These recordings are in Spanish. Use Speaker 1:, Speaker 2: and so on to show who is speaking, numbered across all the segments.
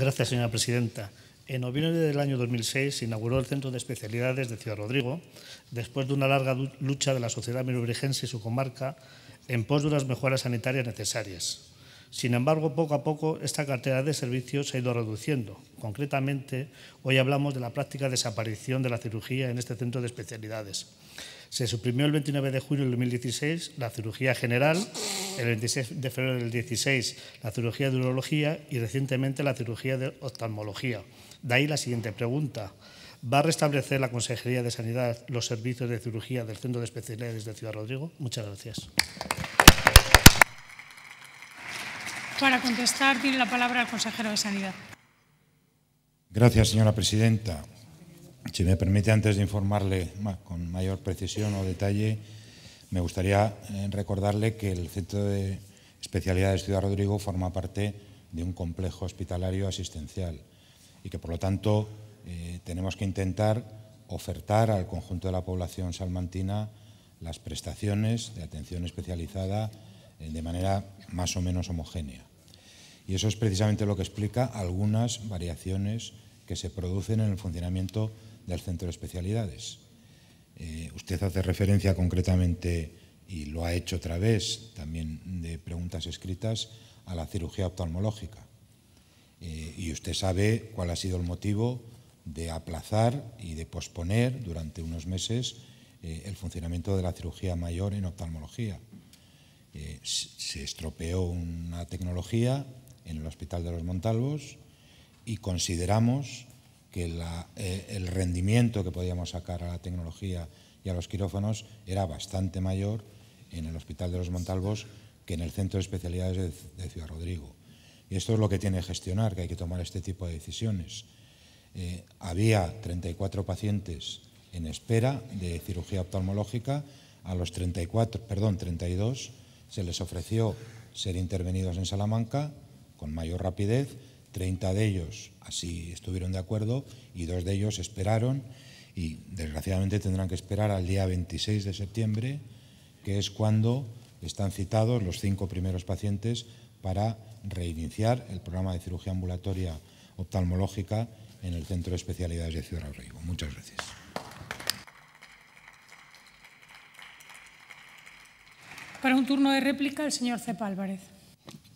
Speaker 1: Gracias, señora presidenta. En noviembre del año 2006 se inauguró el Centro de Especialidades de Ciudad Rodrigo, después de una larga lucha de la sociedad merobrigense y su comarca en pos de las mejoras sanitarias necesarias. Sin embargo, poco a poco esta cartera de servicios se ha ido reduciendo. Concretamente, hoy hablamos de la práctica desaparición de la cirugía en este centro de especialidades. Se suprimió el 29 de julio del 2016 la cirugía general, el 26 de febrero del 2016 la cirugía de urología y recientemente la cirugía de oftalmología. De ahí la siguiente pregunta. ¿Va a restablecer la Consejería de Sanidad los servicios de cirugía del Centro de Especialidades de Ciudad Rodrigo? Muchas gracias. Para contestar, tiene la palabra el consejero de Sanidad.
Speaker 2: Gracias, señora presidenta. Si me permite, antes de informarle con mayor precisión o detalle, me gustaría eh, recordarle que el Centro de Especialidad de Ciudad Rodrigo forma parte de un complejo hospitalario asistencial y que, por lo tanto, eh, tenemos que intentar ofertar al conjunto de la población salmantina las prestaciones de atención especializada eh, de manera más o menos homogénea. Y eso es precisamente lo que explica algunas variaciones que se producen en el funcionamiento del centro de especialidades. Eh, usted hace referencia concretamente, y lo ha hecho otra vez, también de preguntas escritas, a la cirugía oftalmológica. Eh, y usted sabe cuál ha sido el motivo de aplazar y de posponer durante unos meses eh, el funcionamiento de la cirugía mayor en oftalmología. se estropeó una tecnología, en el Hospital de los Montalvos y consideramos que eh, el rendimiento que podíamos sacar a la tecnología y a los quirófanos era bastante mayor en el Hospital de los Montalvos que en el Centro de Especialidades de, Ciudad Rodrigo. Y esto es lo que tiene que gestionar, que hay que tomar este tipo de decisiones. Eh, había 34 pacientes en espera de cirugía oftalmológica, a los 34, perdón, 32 se les ofreció ser intervenidos en Salamanca, con mayor rapidez. 30 de ellos así estuvieron de acuerdo y dos de ellos esperaron y desgraciadamente tendrán que esperar al día 26 de septiembre, que es cuando están citados los cinco primeros pacientes para reiniciar el programa de cirugía ambulatoria oftalmológica en el Centro de Especialidades de Ciudad Rodrigo. Muchas gracias.
Speaker 1: Para un turno de réplica, el señor Cepa Álvarez.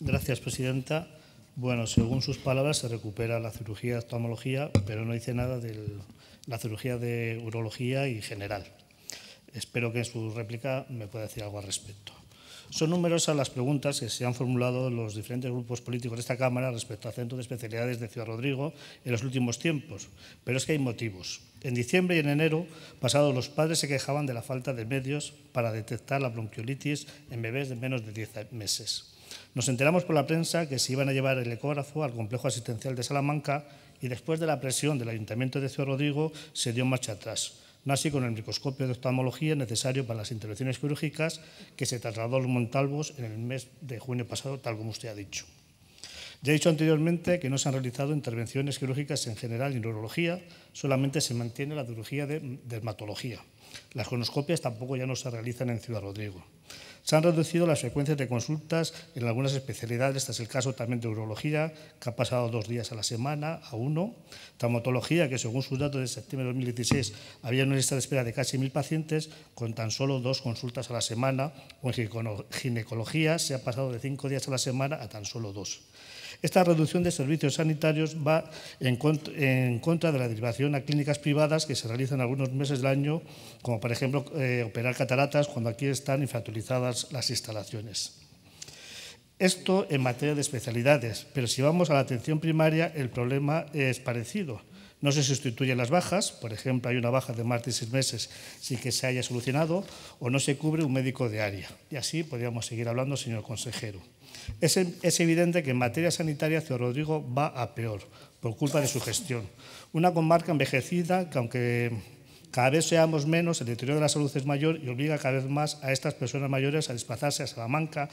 Speaker 1: Gracias, presidenta. Bueno, según sus palabras, se recupera la cirugía de oftalmología, pero no dice nada de la cirugía de urología y general. Espero que en su réplica me pueda decir algo al respecto. Son numerosas las preguntas que se han formulado los diferentes grupos políticos de esta Cámara respecto al Centro de Especialidades de Ciudad Rodrigo en los últimos tiempos, pero es que hay motivos. En diciembre y en enero pasado los padres se quejaban de la falta de medios para detectar la bronquiolitis en bebés de menos de 10 meses. Nos enteramos por la prensa que se iban a llevar el ecógrafo al complejo asistencial de Salamanca y después de la presión del Ayuntamiento de Ciudad Rodrigo se dio marcha atrás, no así con el microscopio de oftalmología necesario para las intervenciones quirúrgicas que se trasladó a los Montalvos en el mes de junio pasado, tal como usted ha dicho. Ya he dicho anteriormente que no se han realizado intervenciones quirúrgicas en general y neurología, solamente se mantiene la cirugía de dermatología. Las conoscopias tampoco ya no se realizan en Ciudad Rodrigo. Se han reducido las frecuencias de consultas en algunas especialidades, este es el caso también de urología, que ha pasado dos días a la semana a uno, traumatología, que según sus datos de septiembre de 2016 había una lista de espera de casi mil pacientes, con tan solo dos consultas a la semana, o en ginecología se ha pasado de cinco días a la semana a tan solo dos. Esta reducción de servicios sanitarios va en contra, de la derivación a clínicas privadas que se realizan algunos meses del año, como por ejemplo eh, operar cataratas cuando aquí están infrautilizadas las, instalaciones. Esto en materia de especialidades, pero si vamos a la atención primaria el problema es parecido. No se sustituyen las bajas, por ejemplo, hay una baja de más de seis meses sin que se haya solucionado, o no se cubre un médico de área. Y así podríamos seguir hablando, señor consejero. Es, es evidente que en materia sanitaria Ciudad Rodrigo va a peor, por culpa de su gestión. Una comarca envejecida que, aunque cada vez seamos menos, el deterioro de la salud es mayor y obliga cada vez más a estas personas mayores a desplazarse a Salamanca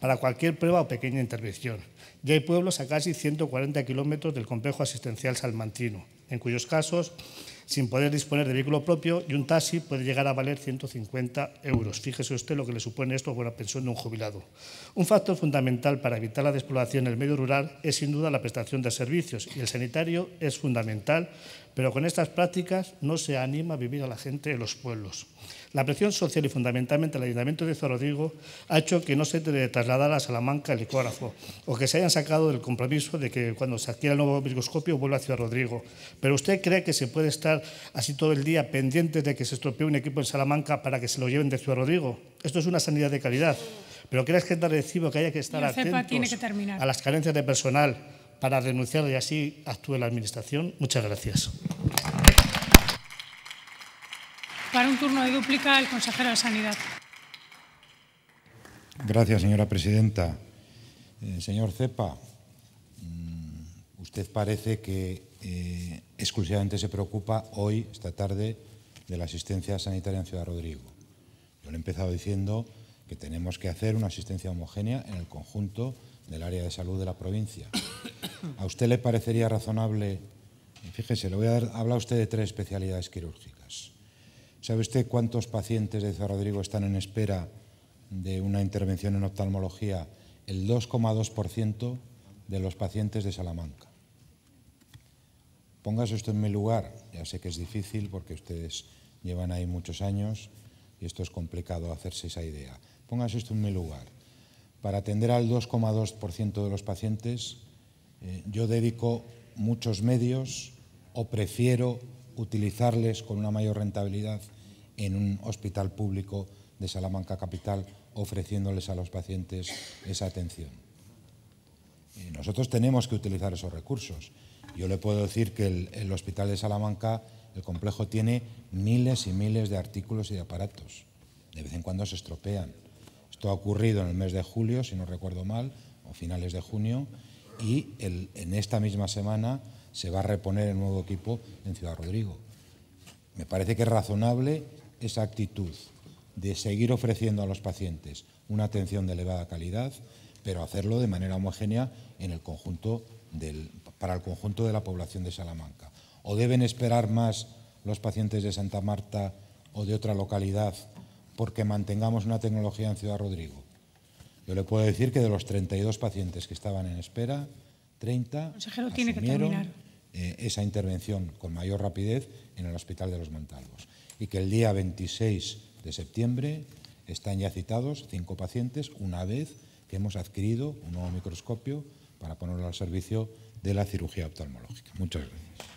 Speaker 1: para cualquier prueba o pequeña intervención. Ya hay pueblos a casi 140 kilómetros del complejo asistencial salmantino, en cuyos casos, sin poder disponer de vehículo propio, y un taxi puede llegar a valer 150 euros. Fíjese usted lo que le supone esto a una pensión de un jubilado. Un factor fundamental para evitar la despoblación en el medio rural es sin duda la prestación de servicios y el sanitario es fundamental pero con estas prácticas no se anima a vivir a la gente de los pueblos. La presión social y fundamentalmente el Ayuntamiento de Rodrigo ha hecho que no se trasladara a Salamanca el ecógrafo o que se hayan sacado del compromiso de que cuando se adquiera el nuevo microscopio vuelva hacia Rodrigo. Pero usted cree que se puede estar así todo el día pendiente de que se estropee un equipo en Salamanca para que se lo lleven de Ciudad Rodrigo. Esto es una sanidad de calidad. Pero crees que es recibo que haya que estar atentos tiene a las carencias de personal, para renunciar y así actúe la Administración. Muchas gracias. Para un turno de dúplica, el consejero de Sanidad.
Speaker 2: Gracias, señora presidenta. Eh, señor Cepa, mm, usted parece que eh, exclusivamente se preocupa hoy, esta tarde, de la asistencia sanitaria en Ciudad Rodrigo. Yo le he empezado diciendo que tenemos que hacer una asistencia homogénea en el conjunto del área de salud de la provincia. ¿A usted le parecería razonable? Fíjese, le voy a dar, habla usted de tres especialidades quirúrgicas. ¿Sabe usted cuántos pacientes de San Rodrigo están en espera de una intervención en oftalmología? El 2,2% de los pacientes de Salamanca. Póngase esto en mi lugar, ya sé que es difícil porque ustedes llevan ahí muchos años y esto es complicado hacerse esa idea. Póngase esto en mi lugar. Para atender al 2,2% de los pacientes, eh, yo dedico muchos medios o prefiero utilizarles con una mayor rentabilidad en un hospital público de Salamanca Capital ofreciéndoles a los pacientes esa atención. nosotros tenemos que utilizar esos recursos. Yo le puedo decir que el Hospital de Salamanca, el complejo, tiene miles y miles de artículos y de aparatos. De vez en cuando se estropean. Esto ha ocurrido en el mes de julio, si no recuerdo mal, o finales de junio, y en esta misma semana se va a reponer el nuevo equipo en Ciudad Rodrigo. Me parece que es razonable esa actitud de seguir ofreciendo a los pacientes una atención de elevada calidad, pero hacerlo de manera homogénea para el conjunto de la población de Salamanca. ¿O deben esperar más los pacientes de Santa Marta o de otra localidad porque mantengamos una tecnología en Ciudad Rodrigo? Yo le puedo decir que de los 32 pacientes que estaban en espera, 30 Consejero, eh, esa intervención con mayor rapidez en el Hospital de los Montalvos. Y que el día 26 de septiembre están ya citados cinco pacientes una vez que hemos adquirido un nuevo microscopio para ponerlo al servicio de la cirugía oftalmológica. Muchas gracias.